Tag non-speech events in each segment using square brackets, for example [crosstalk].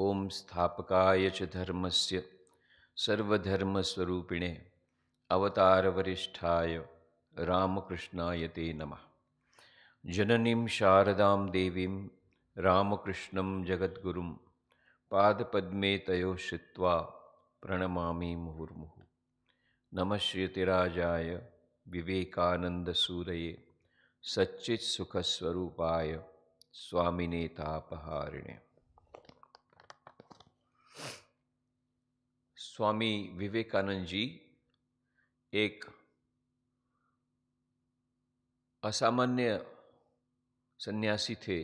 ओम स्थापकाय च धर्मस्य सर्वधर्मस्वरूपिणे अवतारवरिष्ठाय रामकृष्णाय ते नमः जननीं शारदां देवीं रामकृष्णं जगद्गुरुं पादपद्मे तयो श्रित्वा प्रणमामि मुहुर्मुहु नमः श्रीतिराजाय विवेकानन्दसूरये सच्चित्सुखस्वरूपाय स्वामिने तापहारिणे स्वामी विवेकानंद जी एक असामान्य सन्यासी थे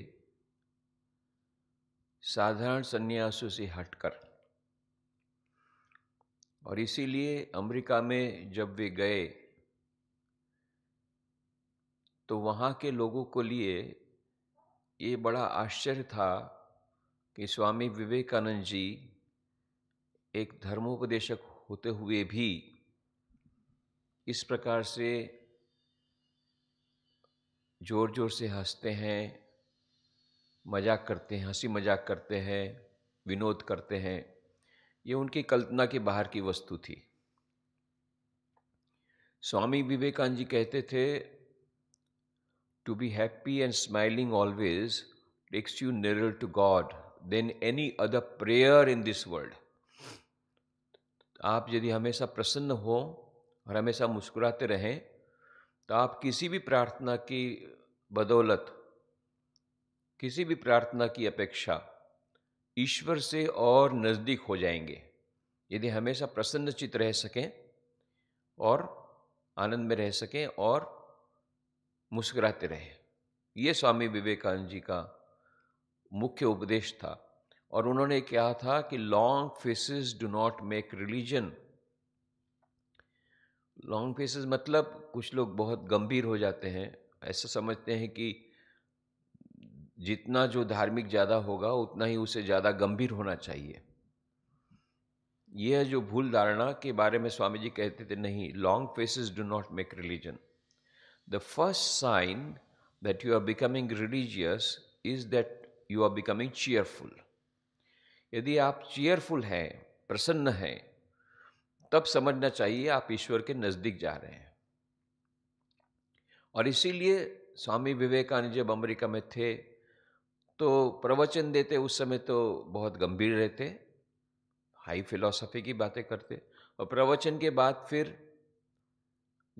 साधारण सन्यासियों से हटकर और इसीलिए अमेरिका में जब वे गए तो वहाँ के लोगों को लिए ये बड़ा आश्चर्य था कि स्वामी विवेकानंद जी एक धर्मोपदेशक होते हुए भी इस प्रकार से जोर जोर से हंसते हैं मजाक करते हैं हंसी मजाक करते हैं विनोद करते हैं ये उनकी कल्पना के बाहर की वस्तु थी स्वामी विवेकानंद जी कहते थे to be happy and smiling always takes you nearer to God than any other prayer in this world आप यदि हमेशा प्रसन्न हो और हमेशा मुस्कुराते रहें तो आप किसी भी प्रार्थना की बदौलत किसी भी प्रार्थना की अपेक्षा ईश्वर से और नज़दीक हो जाएंगे यदि हमेशा प्रसन्नचित रह सकें और आनंद में रह सकें और मुस्कुराते रहें ये स्वामी विवेकानंद जी का मुख्य उपदेश था और उन्होंने कहा था कि long faces do not make religion long faces मतलब कुछ लोग बहुत गंभीर हो जाते हैं ऐसा समझते हैं कि जितना जो धार्मिक ज़्यादा होगा उतना ही उसे ज़्यादा गंभीर होना चाहिए यह जो भूल धारणा के बारे में स्वामी जी कहते थे नहीं long faces do not make religion the first sign that you are becoming religious is that you are becoming cheerful यदि आप चेयरफुल हैं प्रसन्न हैं तब समझना चाहिए आप ईश्वर के नज़दीक जा रहे हैं और इसीलिए स्वामी विवेकानंद जब अमेरिका में थे तो प्रवचन देते उस समय तो बहुत गंभीर रहते हाई फिलॉसफी की बातें करते और प्रवचन के बाद फिर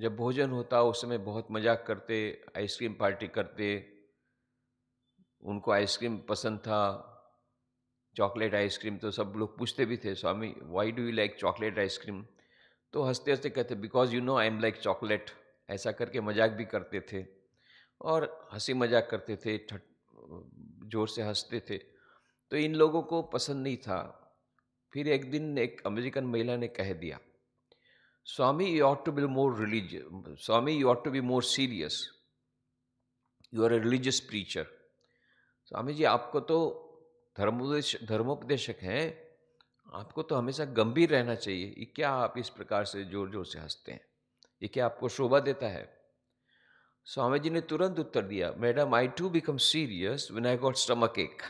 जब भोजन होता उस समय बहुत मजाक करते आइसक्रीम पार्टी करते उनको आइसक्रीम पसंद था चॉकलेट आइसक्रीम तो सब लोग पूछते भी थे Swami why do you like chocolate ice cream तो हंसते हंसते कहते because you know I am like chocolate ऐसा करके मजाक भी करते थे और हंसी मजाक करते थे जोर से हंसते थे तो इन लोगों को पसंद नहीं था फिर एक दिन एक अमेरिकन महिला ने कह दिया Swami you ought to be more religious Swami you ought to be more serious you are a religious preacher Swami ji आपको तो धर्मोपदेश धर्मोपदेशक हैं आपको तो हमेशा गंभीर रहना चाहिए ये क्या आप इस प्रकार से जोर जोर से हंसते हैं ये क्या आपको शोभा देता है स्वामी जी ने तुरंत उत्तर दिया madam I too become serious when I got stomach एक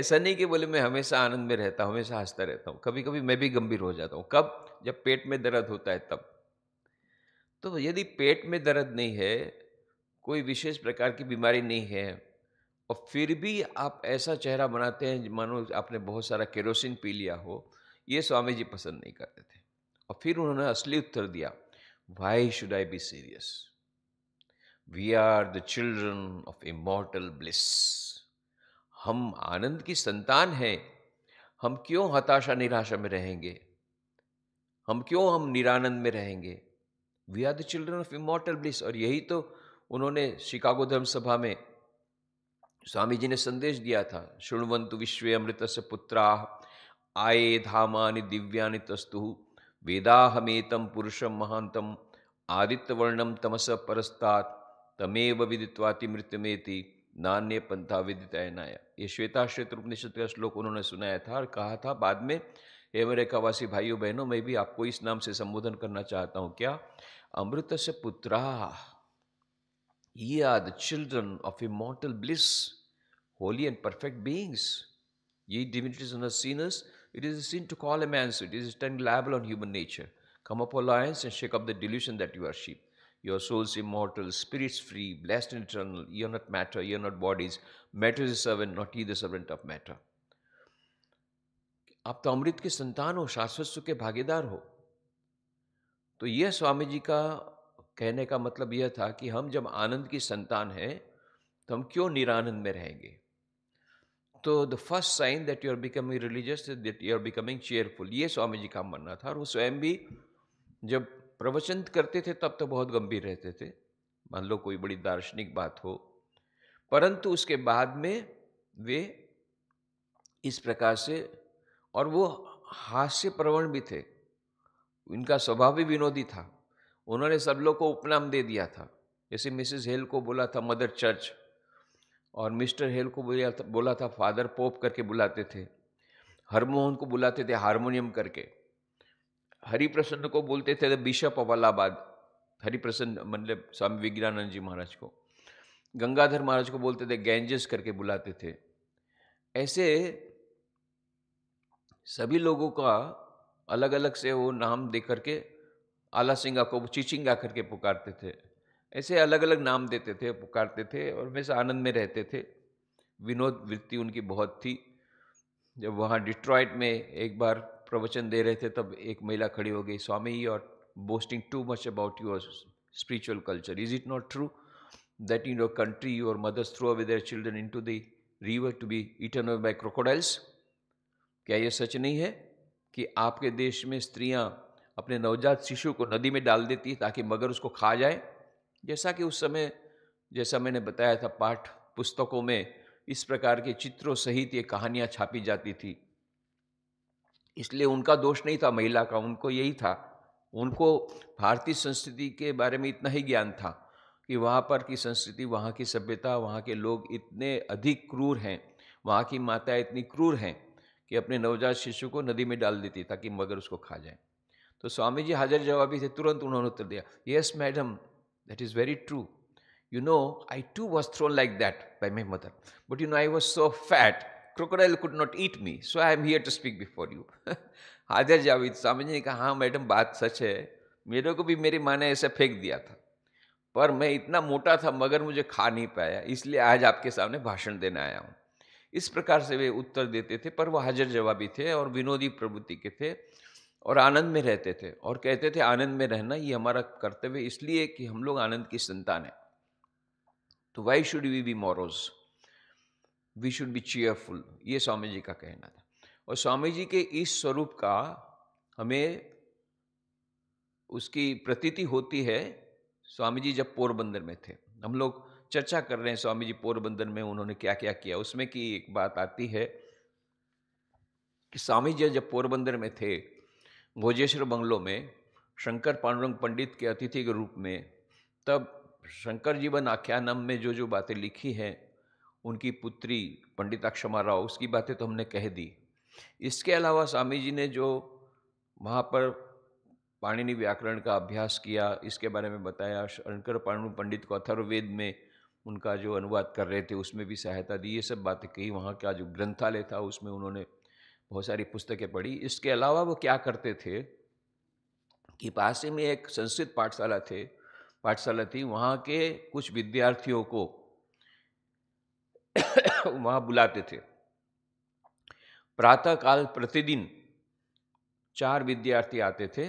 ऐसा नहीं कि बोले मैं हमेशा आनंद में रहता हूँ हमेशा हंसता रहता हूँ कभी कभी मैं भी गंभीर हो जाता हूँ कब जब पेट में दर्द होता है तब तो यदि पेट में दर्द नहीं है कोई विशेष प्रकार की बीमारी नहीं है और फिर भी आप ऐसा चेहरा बनाते हैं मानो आपने बहुत सारा केरोसिन पी लिया हो ये स्वामी जी पसंद नहीं करते थे और फिर उन्होंने असली उत्तर दिया why should I be serious we are the children of immortal bliss हम आनंद की संतान हैं हम क्यों हताशा निराशा में रहेंगे हम क्यों हम निरानंद में रहेंगे we are the children of immortal bliss और यही तो उन्होंने शिकागो धर्म सभा में स्वामी जी ने संदेश दिया था शुणवंतु विश्व अमृत से पुत्रा आए धामा दिव्या तस्तु वेदाहमेतम पुरुषम महांतम आदित्यवर्णम तमस परस्ता तमेव मृत्युमेति नान्य पंथा विदित नाया ये श्वेता क्षेत्र उपनिषद का श्लोक उन्होंने सुनाया था और कहा था बाद में हे मेरे कवासी भाइयों बहनों मैं भी आपको इस नाम से संबोधन करना चाहता हूँ क्या अमृत से पुत्रा Ye are the children of immortal bliss, holy and perfect beings. Ye divinities and sinners, it is a sin to call a man so. It is a stunning on human nature. Come up, O lions, and shake up the delusion that you are sheep. Your soul's immortal, spirit's free, blessed and eternal. Ye are not matter, ye are not bodies. Matter is a servant, not ye the servant of matter. आप तो अमृत के संतान हो शाश्वत सुख के भागीदार हो तो यह स्वामी जी का कहने का मतलब यह था कि हम जब आनंद की संतान हैं तो हम क्यों निरानंद में रहेंगे तो the first sign that you are becoming religious that you are becoming cheerful ये स्वामी जी का मानना था और वो स्वयं भी जब प्रवचन करते थे तब तो बहुत गंभीर रहते थे मान लो कोई बड़ी दार्शनिक बात हो परंतु उसके बाद में वे इस प्रकार से और वो हास्य प्रवण भी थे उनका स्वभाव भी विनोदी था उन्होंने सब लोग को उपनाम दे दिया था जैसे मिसेस हेल को बोला था मदर चर्च और मिस्टर हेल को बोला था बोला था फादर पोप करके बुलाते थे हरमोहन को बुलाते थे हारमोनियम करके हरिप्रसन्न को बोलते थे the bishop of Allahabad Hariprasanna मतलब स्वामी विज्ञानंद जी महाराज को गंगाधर महाराज को बोलते थे गैंजेस करके बुलाते थे ऐसे सभी लोगों का अलग अलग से वो नाम दे करके आला सिंगा को चिचिंगा करके पुकारते थे ऐसे अलग अलग नाम देते थे पुकारते थे और हमेशा आनंद में रहते थे विनोद वृत्ति उनकी बहुत थी जब वहाँ डिट्रॉयट में एक बार प्रवचन दे रहे थे तब एक महिला खड़ी हो गई स्वामी और boasting too much about your spiritual culture is it not true that in your country your mothers throw with their children into river to be eaten by crocodiles क्या यह सच नहीं है कि आपके देश में स्त्रियाँ अपने नवजात शिशु को नदी में डाल देती ताकि मगर उसको खा जाए जैसा कि उस समय जैसा मैंने बताया था पाठ पुस्तकों में इस प्रकार के चित्रों सहित ये कहानियाँ छापी जाती थी इसलिए उनका दोष नहीं था महिला का उनको यही था उनको भारतीय संस्कृति के बारे में इतना ही ज्ञान था कि वहाँ पर की संस्कृति वहाँ की सभ्यता वहाँ के लोग इतने अधिक क्रूर हैं वहाँ की माता इतनी क्रूर हैं कि अपने नवजात शिशु को नदी में डाल देती ताकि मगर उसको खा जाए तो स्वामी जी हाजिर जवाबी थे तुरंत उन्होंने उत्तर दिया yes madam that is very true you know I too was thrown like that by my mother but you know I was so fat crocodile could not eat me so I am here to speak before you हाजिर जावेद स्वामी जी ने कहा हाँ madam बात सच है मेरे को भी मेरी माँ ने ऐसे फेंक दिया था पर मैं इतना मोटा था मगर मुझे खा नहीं पाया इसलिए आज आपके सामने भाषण देने आया हूँ इस प्रकार से वे उत्तर देते थे पर वो हाजिर जवाबी थे और विनोदी प्रवृत्ति के थे और आनंद में रहते थे और कहते थे आनंद में रहना ये हमारा कर्तव्य इसलिए कि हम लोग आनंद की संतान है तो why should we be morose we should be cheerful ये स्वामी जी का कहना था और स्वामी जी के इस स्वरूप का हमें उसकी प्रतीति होती है स्वामी जी जब पोरबंदर में थे हम लोग चर्चा कर रहे हैं स्वामी जी पोरबंदर में उन्होंने क्या क्या किया उसमें की एक बात आती है कि स्वामी जी जब पोरबंदर में थे भोजेश्वर बंगलों में शंकर पांडुरंग पंडित के अतिथि के रूप में तब शंकर जीवन आख्यानम में जो जो बातें लिखी हैं उनकी पुत्री पंडिताक्षमा राव उसकी बातें तो हमने कह दी इसके अलावा स्वामी जी ने जो वहाँ पर पाणिनि व्याकरण का अभ्यास किया इसके बारे में बताया शंकर पाणु पंडित को अथर्ववेद में उनका जो अनुवाद कर रहे थे उसमें भी सहायता दी ये सब बातें कही वहाँ का जो ग्रंथालय था उसमें उन्होंने बहुत सारी पुस्तकें पढ़ी इसके अलावा वो क्या करते थे कि पास में एक संस्कृत पाठशाला थे पाठशाला थी वहाँ के कुछ विद्यार्थियों को [coughs] वहाँ बुलाते थे प्रातः काल प्रतिदिन चार विद्यार्थी आते थे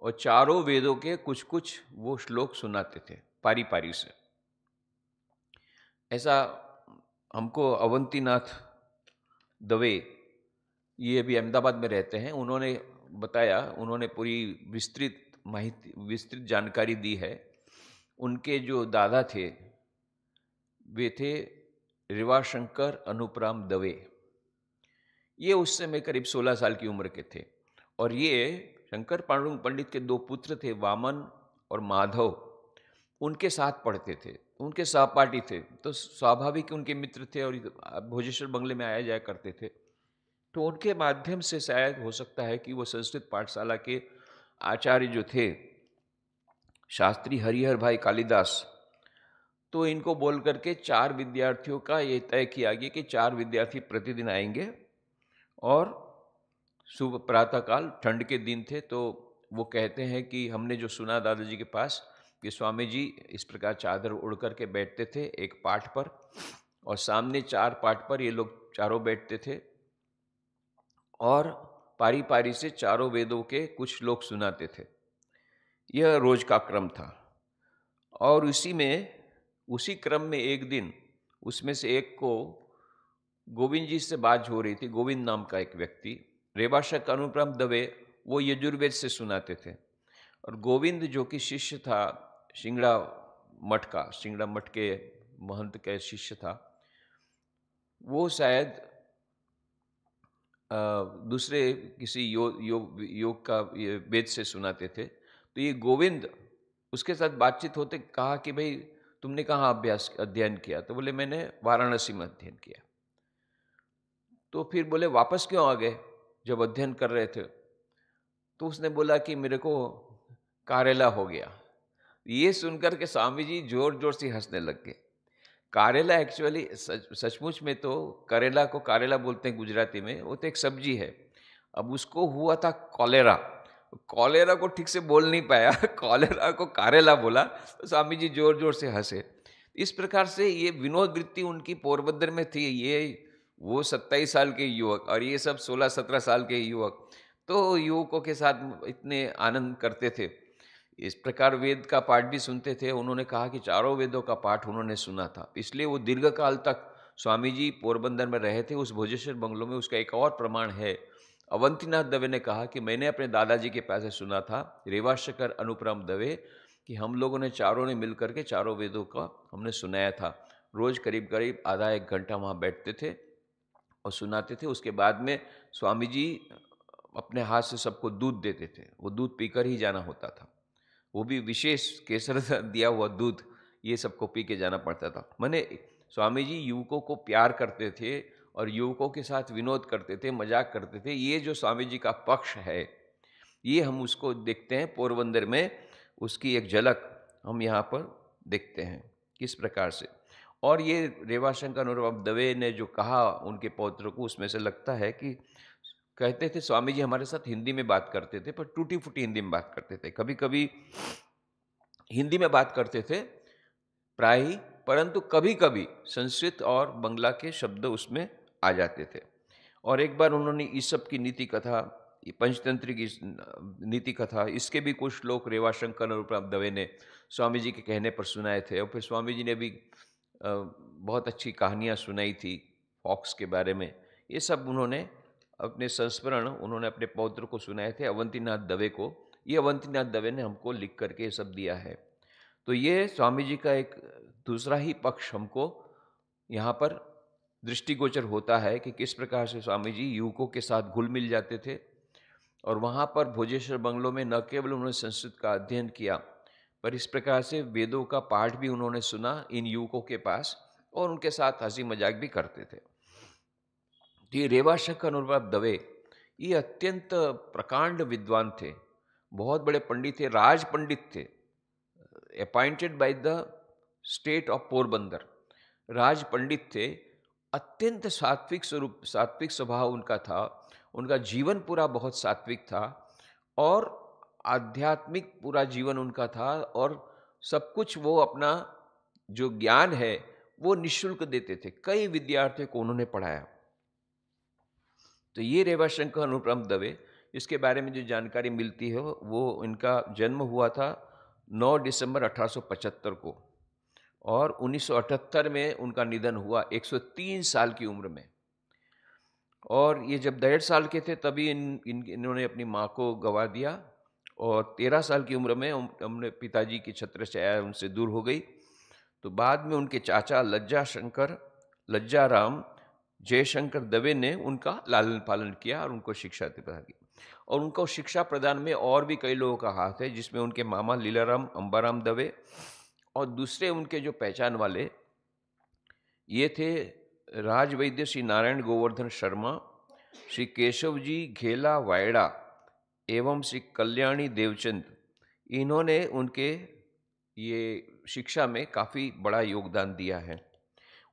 और चारों वेदों के कुछ कुछ वो श्लोक सुनाते थे पारी पारी से ऐसा हमको अवंतीनाथ दवे ये अभी अहमदाबाद में रहते हैं उन्होंने बताया उन्होंने पूरी विस्तृत माहिती विस्तृत जानकारी दी है उनके जो दादा थे वे थे रिवाशंकर अनुपराम दवे ये उस समय करीब 16 साल की उम्र के थे और ये शंकर पांडुंग पंडित के दो पुत्र थे वामन और माधव उनके साथ पढ़ते थे उनके सहपाठी थे तो स्वाभाविक उनके मित्र थे और भोजेश्वर बंगले में आया जाया करते थे तो उनके माध्यम से शायद हो सकता है कि वो संस्कृत पाठशाला के आचार्य जो थे शास्त्री हरिहर भाई कालिदास तो इनको बोल करके चार विद्यार्थियों का ये तय किया गया कि चार विद्यार्थी प्रतिदिन आएंगे और सुबह प्रातःकाल ठंड के दिन थे तो वो कहते हैं कि हमने जो सुना दादाजी के पास कि स्वामी जी इस प्रकार चादर उड़ करके बैठते थे एक पाठ पर और सामने चार पाठ पर ये लोग चारों बैठते थे और पारी पारी से चारों वेदों के कुछ लोग सुनाते थे यह रोज का क्रम था और उसी में उसी क्रम में एक दिन उसमें से एक को गोविंद जी से बात हो रही थी गोविंद नाम का एक व्यक्ति रेवाशक अनुप्रम दवे वो यजुर्वेद से सुनाते थे और गोविंद जो कि शिष्य था सिंगड़ा मठ का सिंगड़ा मठ के महंत के शिष्य था वो शायद दूसरे किसी यो, यो, योग का वेद से सुनाते थे तो ये गोविंद उसके साथ बातचीत होते कहा कि भाई तुमने कहाँ अभ्यास अध्ययन किया तो बोले मैंने वाराणसी में अध्ययन किया तो फिर बोले वापस क्यों आ गए जब अध्ययन कर रहे थे तो उसने बोला कि मेरे को कारेला हो गया ये सुनकर के स्वामी जी जोर जोर से हंसने लग गए कारेला एक्चुअली सचमुच में तो करेला को कारेला बोलते हैं गुजराती में वो तो एक सब्जी है अब उसको हुआ था कॉलेरा कॉलेरा को ठीक से बोल नहीं पाया [laughs] कॉलेरा को कारेला बोला तो स्वामी जी जोर जोर से हंसे इस प्रकार से ये विनोद वृत्ति उनकी पोरबंदर में थी ये वो सत्ताईस साल के युवक और ये सब सोलह सत्रह साल के युवक तो युवकों के साथ इतने आनंद करते थे इस प्रकार वेद का पाठ भी सुनते थे उन्होंने कहा कि चारों वेदों का पाठ उन्होंने सुना था इसलिए वो दीर्घ काल तक स्वामी जी पोरबंदर में रहे थे उस भोजेश्वर बंगलों में उसका एक और प्रमाण है अवंतीनाथ दवे ने कहा कि मैंने अपने दादाजी के पैसे सुना था रेवाशकर अनुप्रम दवे कि हम लोगों ने चारों ने मिल करके चारों वेदों का हमने सुनाया था रोज़ करीब करीब आधा एक घंटा वहाँ बैठते थे और सुनाते थे उसके बाद में स्वामी जी अपने हाथ से सबको दूध देते थे वो दूध पीकर ही जाना होता था वो भी विशेष केसर [laughs] दिया हुआ दूध ये सबको पी के जाना पड़ता था मैंने स्वामी जी युवकों को प्यार करते थे और युवकों के साथ विनोद करते थे मजाक करते थे ये जो स्वामी जी का पक्ष है ये हम उसको देखते हैं पोरबंदर में उसकी एक झलक हम यहाँ पर देखते हैं किस प्रकार से और ये रेवाशंकर अनुराव दवे ने जो कहा उनके पौत्र को उसमें से लगता है कि कहते थे स्वामी जी हमारे साथ हिंदी में बात करते थे पर टूटी फूटी हिंदी में बात करते थे कभी कभी हिंदी में बात करते थे प्राय ही परंतु कभी कभी संस्कृत और बंगला के शब्द उसमें आ जाते थे और एक बार उन्होंने सब की नीति कथा पंचतंत्र की नीति कथा इसके भी कुछ लोग रेवा शंकर अनुपम दवे ने स्वामी जी के कहने पर सुनाए थे और फिर स्वामी जी ने भी बहुत अच्छी कहानियाँ सुनाई थी फॉक्स के बारे में ये सब उन्होंने अपने संस्मरण उन्होंने अपने पौत्र को सुनाए थे अवंतीनाथ दवे को ये अवंतीनाथ दवे ने हमको लिख करके ये सब दिया है तो ये स्वामी जी का एक दूसरा ही पक्ष हमको यहाँ पर दृष्टिगोचर होता है कि किस प्रकार से स्वामी जी युवकों के साथ घुल मिल जाते थे और वहाँ पर भोजेश्वर बंगलों में न केवल उन्होंने संस्कृत का अध्ययन किया पर इस प्रकार से वेदों का पाठ भी उन्होंने सुना इन युवकों के पास और उनके साथ हंसी मजाक भी करते थे ये रेवाशंकर अनुराग दवे ये अत्यंत प्रकांड विद्वान थे बहुत बड़े पंडित थे राज पंडित थे appointed by the state of Porbandar राज पंडित थे अत्यंत सात्विक स्वरूप सात्विक स्वभाव उनका था उनका जीवन पूरा बहुत सात्विक था और आध्यात्मिक पूरा जीवन उनका था और सब कुछ वो अपना जो ज्ञान है वो निशुल्क देते थे कई विद्यार्थियों को उन्होंने पढ़ाया तो ये रेवा शंकर अनुपम दवे इसके बारे में जो जानकारी मिलती है वो इनका जन्म हुआ था 9 दिसंबर 1875 को और 1978 में उनका निधन हुआ 103 साल की उम्र में और ये जब डेढ़ साल के थे तभी इन, इन इन्होंने अपनी माँ को गंवा दिया और तेरह साल की उम्र में हमने पिताजी की छत्र छाया उनसे दूर हो गई तो बाद में उनके चाचा लज्जा शंकर लज्जा राम जयशंकर दवे ने उनका लालन पालन किया और उनको शिक्षा प्रदान की और उनको शिक्षा प्रदान में और भी कई लोगों का हाथ है जिसमें उनके मामा लीलाराम अम्बाराम दवे और दूसरे उनके जो पहचान वाले ये थे राज वैद्य श्री नारायण गोवर्धन शर्मा श्री केशव जी घेला वायड़ा एवं श्री कल्याणी देवचंद इन्होंने उनके ये शिक्षा में काफ़ी बड़ा योगदान दिया है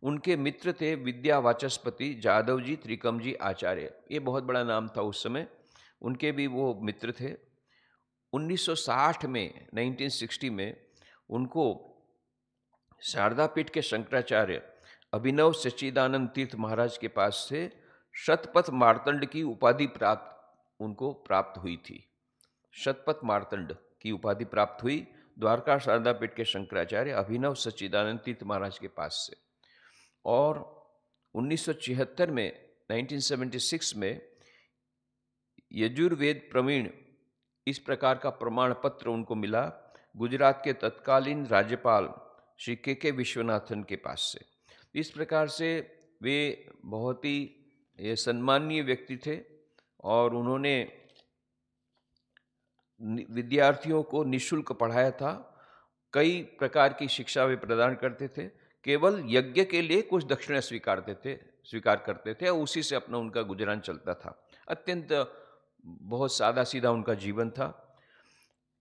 उनके मित्र थे विद्या वाचस्पति जादव जी त्रिकम जी आचार्य ये बहुत बड़ा नाम था उस समय उनके भी वो मित्र थे 1960 में 1960 में उनको शारदा पीठ के शंकराचार्य अभिनव सच्चिदानंद तीर्थ महाराज के पास से शतपथ मारतंड की उपाधि प्राप्त उनको प्राप्त हुई थी शतपथ मारतंड की उपाधि प्राप्त हुई द्वारका शारदा पीठ के शंकराचार्य अभिनव सच्चिदानंद तीर्थ महाराज के पास से और 1976 में 1976 में यजुर्वेद प्रवीण इस प्रकार का प्रमाण पत्र उनको मिला गुजरात के तत्कालीन राज्यपाल श्री के के विश्वनाथन के पास से इस प्रकार से वे बहुत ही सम्माननीय व्यक्ति थे और उन्होंने विद्यार्थियों को निशुल्क पढ़ाया था कई प्रकार की शिक्षा वे प्रदान करते थे केवल यज्ञ के लिए कुछ दक्षिणा स्वीकारते थे स्वीकार करते थे और उसी से अपना उनका गुजरान चलता था अत्यंत बहुत सादा सीधा उनका जीवन था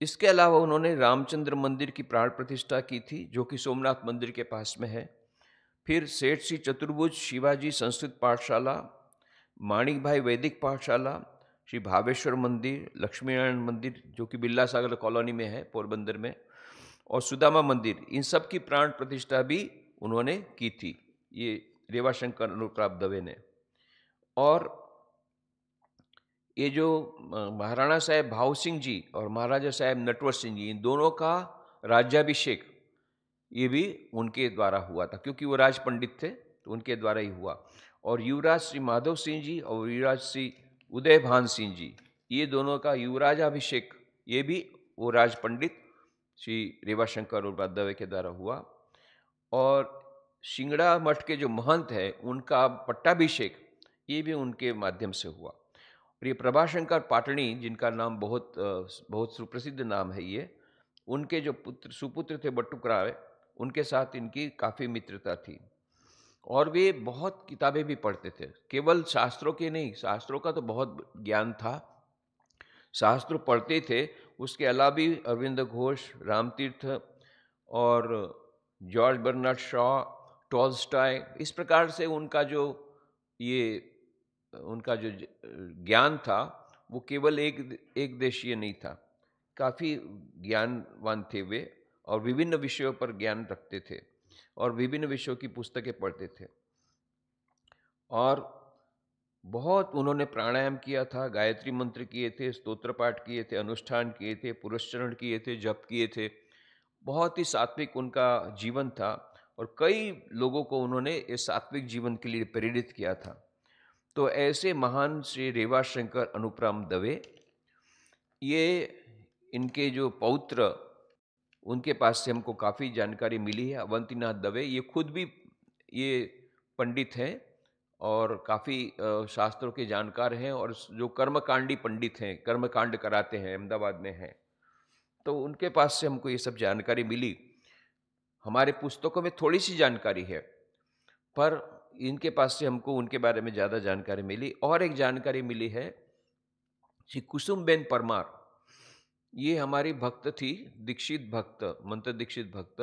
इसके अलावा उन्होंने रामचंद्र मंदिर की प्राण प्रतिष्ठा की थी जो कि सोमनाथ मंदिर के पास में है फिर सेठ श्री चतुर्भुज शिवाजी संस्कृत पाठशाला माणिक भाई वैदिक पाठशाला श्री भावेश्वर मंदिर लक्ष्मीनारायण मंदिर जो कि बिल्ला सागर कॉलोनी में है पोरबंदर में और सुदामा मंदिर इन सब की प्राण प्रतिष्ठा भी उन्होंने की थी ये रेवाशंकर अनुप्राप दवे ने और ये जो महाराणा साहेब भाव सिंह जी और महाराजा साहेब नटवर सिंह जी इन दोनों का राज्याभिषेक ये भी उनके द्वारा हुआ था क्योंकि वो राज पंडित थे तो उनके द्वारा ही हुआ और युवराज श्री माधव सिंह जी और युवराज श्री उदय भान सिंह जी ये दोनों का युवराजाभिषेक ये भी वो राज पंडित श्री रेवाशंकर और दवे के द्वारा हुआ और सिंगड़ा मठ के जो महंत है उनका पट्टाभिषेक ये भी उनके माध्यम से हुआ और ये प्रभाशंकर पाटणी जिनका नाम बहुत बहुत सुप्रसिद्ध नाम है ये उनके जो पुत्र सुपुत्र थे बट्टुक राय उनके साथ इनकी काफ़ी मित्रता थी और वे बहुत किताबें भी पढ़ते थे केवल शास्त्रों के नहीं शास्त्रों का तो बहुत ज्ञान था शास्त्र पढ़ते थे उसके अलावा भी अरविंद घोष रामतीर्थ और जॉर्ज बर्नार्ड शॉ टॉल्स्टाय इस प्रकार से उनका जो ये उनका जो ज्ञान था वो केवल एक एक देशीय नहीं था काफ़ी ज्ञानवान थे वे और विभिन्न विषयों पर ज्ञान रखते थे और विभिन्न विषयों की पुस्तकें पढ़ते थे और बहुत उन्होंने प्राणायाम किया था गायत्री मंत्र किए थे स्तोत्र पाठ किए थे अनुष्ठान किए थे पुरस्चरण किए थे जप किए थे बहुत ही सात्विक उनका जीवन था और कई लोगों को उन्होंने इस सात्विक जीवन के लिए प्रेरित किया था तो ऐसे महान श्री रेवा शंकर अनुप्राम दवे ये इनके जो पौत्र उनके पास से हमको काफ़ी जानकारी मिली है अवंतीनाथ दवे ये खुद भी ये पंडित हैं और काफ़ी शास्त्रों के जानकार हैं और जो कर्मकांडी पंडित हैं कर्मकांड कराते हैं अहमदाबाद में हैं तो उनके पास से हमको ये सब जानकारी मिली हमारे पुस्तकों में थोड़ी सी जानकारी है पर इनके पास से हमको उनके बारे में ज़्यादा जानकारी मिली और एक जानकारी मिली है श्री कुसुमबेन परमार ये हमारी भक्त थी दीक्षित भक्त मंत्र दीक्षित भक्त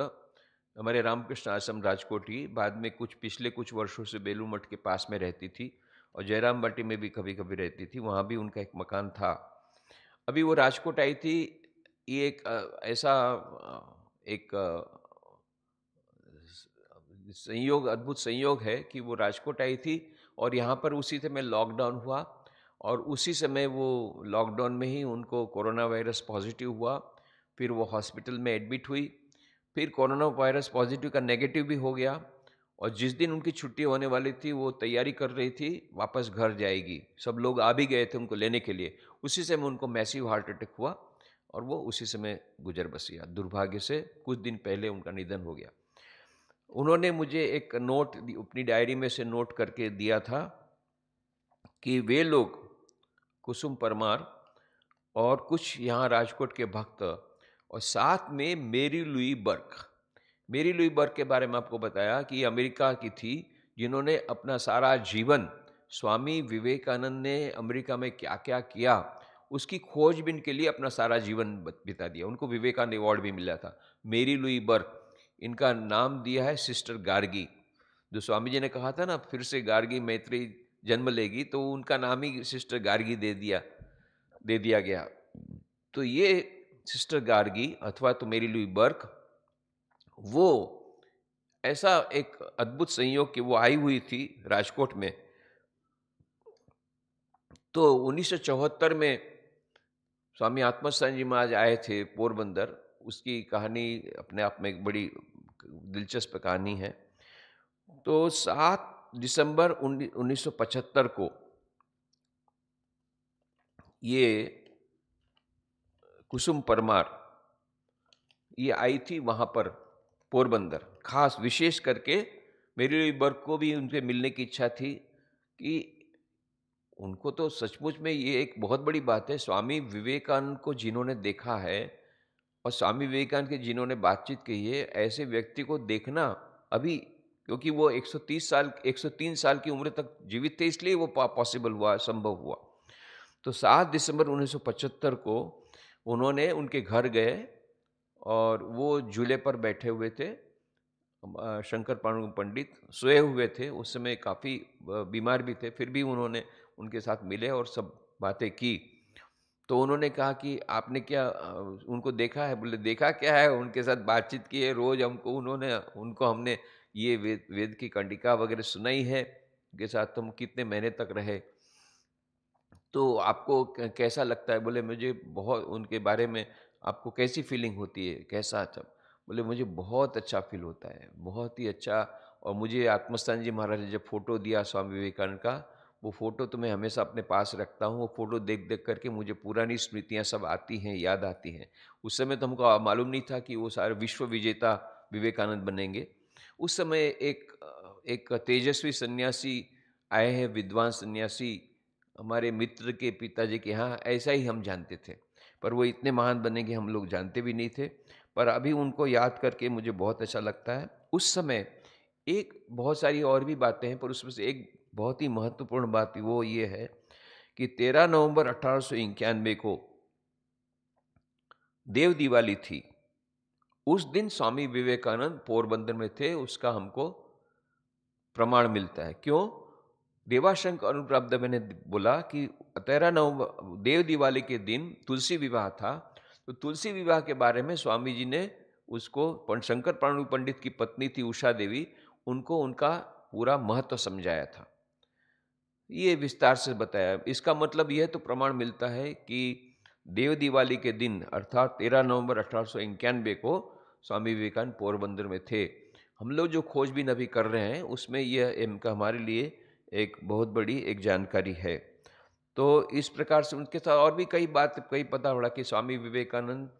हमारे रामकृष्ण आश्रम राजकोट ही बाद में कुछ पिछले कुछ वर्षों से बेलू मठ के पास में रहती थी और जयराम बाटी में भी कभी कभी रहती थी वहाँ भी उनका एक मकान था अभी वो राजकोट आई थी ये एक ऐसा एक संयोग अद्भुत संयोग है कि वो राजकोट आई थी और यहाँ पर उसी समय लॉकडाउन हुआ और उसी समय वो लॉकडाउन में ही उनको कोरोना वायरस पॉजिटिव हुआ फिर वो हॉस्पिटल में एडमिट हुई फिर कोरोना वायरस पॉजिटिव का नेगेटिव भी हो गया और जिस दिन उनकी छुट्टी होने वाली थी वो तैयारी कर रही थी वापस घर जाएगी सब लोग आ भी गए थे उनको लेने के लिए उसी समय उनको मैसिव हार्ट अटैक हुआ और वो उसी समय गुजर बसिया दुर्भाग्य से कुछ दिन पहले उनका निधन हो गया उन्होंने मुझे एक नोट अपनी डायरी में से नोट करके दिया था कि वे लोग कुसुम परमार और कुछ यहाँ राजकोट के भक्त और साथ में मेरी लुई बर्क मेरी लुई बर्क के बारे में आपको बताया कि अमेरिका की थी जिन्होंने अपना सारा जीवन स्वामी विवेकानंद ने अमेरिका में क्या क्या किया उसकी खोजबीन के लिए अपना सारा जीवन बिता दिया उनको विवेकानंद अवार्ड भी मिला था मेरी लुई बर्क इनका नाम दिया है सिस्टर गार्गी जो स्वामी जी ने कहा था ना फिर से गार्गी मैत्री जन्म लेगी तो उनका नाम ही सिस्टर गार्गी दे दिया दे दिया गया तो ये सिस्टर गार्गी अथवा तो मेरी लुई बर्क वो ऐसा एक अद्भुत संयोग कि वो आई हुई थी राजकोट में तो 1974 में स्वामी आत्मस्थान जी महाराज आए थे पोरबंदर उसकी कहानी अपने आप में एक बड़ी दिलचस्प कहानी है तो सात दिसंबर उन्नीस को ये कुसुम परमार ये आई थी वहाँ पर पोरबंदर खास विशेष करके मेरी वर्ग को भी उनसे मिलने की इच्छा थी कि उनको तो सचमुच में ये एक बहुत बड़ी बात है स्वामी विवेकानंद को जिन्होंने देखा है और स्वामी विवेकानंद के जिन्होंने बातचीत की है ऐसे व्यक्ति को देखना अभी क्योंकि वो 130 साल 103 साल की उम्र तक जीवित थे इसलिए वो पॉसिबल हुआ संभव हुआ तो 7 दिसंबर 1975 को उन्होंने उनके घर गए और वो झूले पर बैठे हुए थे शंकर पाणु पंडित सोए हुए थे उस समय काफ़ी बीमार भी थे फिर भी उन्होंने उनके साथ मिले और सब बातें की तो उन्होंने कहा कि आपने क्या उनको देखा है बोले देखा क्या है उनके साथ बातचीत की है रोज़ हमको उन्होंने उनको हमने ये वेद वेद की कंडिका वगैरह सुनाई है उनके साथ हम कितने महीने तक रहे तो आपको कैसा लगता है बोले मुझे बहुत उनके बारे में आपको कैसी फीलिंग होती है कैसा अच्छा बोले मुझे बहुत अच्छा फील होता है बहुत ही अच्छा और मुझे आत्मस्थान जी महाराज ने जब फ़ोटो दिया स्वामी विवेकानंद का वो फ़ोटो तो मैं हमेशा अपने पास रखता हूँ वो फ़ोटो देख देख करके मुझे पुरानी स्मृतियाँ सब आती हैं याद आती हैं उस समय तो हमको मालूम नहीं था कि वो सारे विश्व विजेता विवेकानंद बनेंगे उस समय एक एक तेजस्वी सन्यासी आए हैं विद्वान सन्यासी हमारे मित्र के पिताजी के यहाँ ऐसा ही हम जानते थे पर वो इतने महान बने कि हम लोग जानते भी नहीं थे पर अभी उनको याद करके मुझे बहुत अच्छा लगता है उस समय एक बहुत सारी और भी बातें हैं पर उसमें से एक बहुत ही महत्वपूर्ण बात वो ये है कि 13 नवंबर अठारह को देव दिवाली थी उस दिन स्वामी विवेकानंद पोरबंदर में थे उसका हमको प्रमाण मिलता है क्यों देवाशंक अनुप्राप्त मैंने बोला कि तेरह नवंबर देव दिवाली के दिन तुलसी विवाह था तो तुलसी विवाह के बारे में स्वामी जी ने उसको शंकर प्राणु पंडित की पत्नी थी उषा देवी उनको उनका पूरा महत्व समझाया था ये विस्तार से बताया इसका मतलब यह तो प्रमाण मिलता है कि देव दिवाली के दिन अर्थात तेरह नवंबर अठारह को स्वामी विवेकानंद पोरबंदर में थे हम लोग जो खोजबीन अभी कर रहे हैं उसमें यह इनका हमारे लिए एक बहुत बड़ी एक जानकारी है तो इस प्रकार से उनके साथ और भी कई बात कई पता पड़ा कि स्वामी विवेकानंद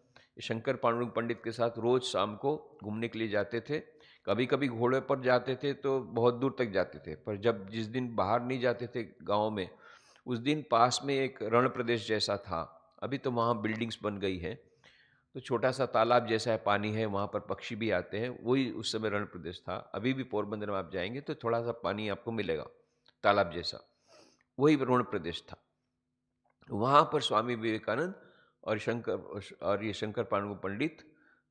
शंकर पांडुरंग पंडित के साथ रोज़ शाम को घूमने के लिए जाते थे कभी कभी घोड़े पर जाते थे तो बहुत दूर तक जाते थे पर जब जिस दिन बाहर नहीं जाते थे गांव में उस दिन पास में एक रण प्रदेश जैसा था अभी तो वहाँ बिल्डिंग्स बन गई है तो छोटा सा तालाब जैसा है पानी है वहाँ पर पक्षी भी आते हैं वही उस समय रण प्रदेश था अभी भी पोरबंदर में आप जाएंगे तो थोड़ा सा पानी आपको मिलेगा तालाब जैसा वही रण प्रदेश था वहाँ पर स्वामी विवेकानंद और शंकर और ये शंकर पांडु पंडित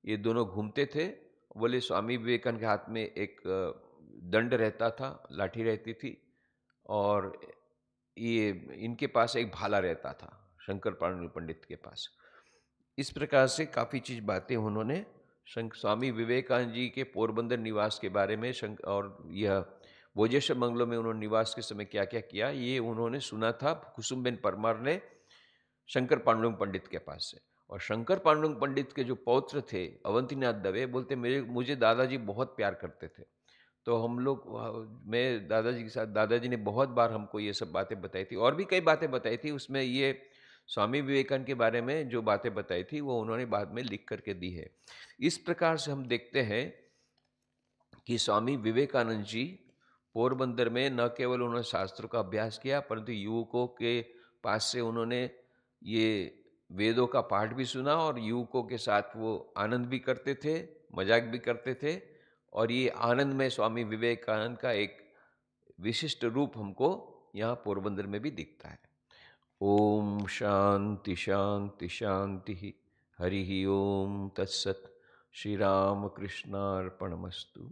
ये दोनों घूमते थे बोले स्वामी विवेकानंद के हाथ में एक दंड रहता था लाठी रहती थी और ये इनके पास एक भाला रहता था शंकर पाणनी पंडित के पास इस प्रकार से काफ़ी चीज़ बातें उन्होंने स्वामी विवेकानंद जी के पोरबंदर निवास के बारे में शंक और यह भोजेश्वर मंगलों में उन्होंने निवास के समय क्या क्या किया ये उन्होंने सुना था कुसुमबेन परमार ने शंकर पांडुरंग पंडित के पास से और शंकर पांडुंग पंडित के जो पौत्र थे अवंतीनाथ दवे बोलते मेरे मुझे दादाजी बहुत प्यार करते थे तो हम लोग मैं दादाजी के साथ दादाजी ने बहुत बार हमको ये सब बातें बताई थी और भी कई बातें बताई थी उसमें ये स्वामी विवेकानंद के बारे में जो बातें बताई थी वो उन्होंने बाद में लिख करके दी है इस प्रकार से हम देखते हैं कि स्वामी विवेकानंद जी पोरबंदर में न केवल उन्होंने शास्त्रों का अभ्यास किया परंतु युवकों के पास से उन्होंने ये वेदों का पाठ भी सुना और युवकों के साथ वो आनंद भी करते थे मजाक भी करते थे और ये आनंद में स्वामी विवेकानंद का एक विशिष्ट रूप हमको यहाँ पोरबंदर में भी दिखता है ओम शांति शांति शांति हरि ओम तत्सत श्री राम कृष्णार्पणमस्तु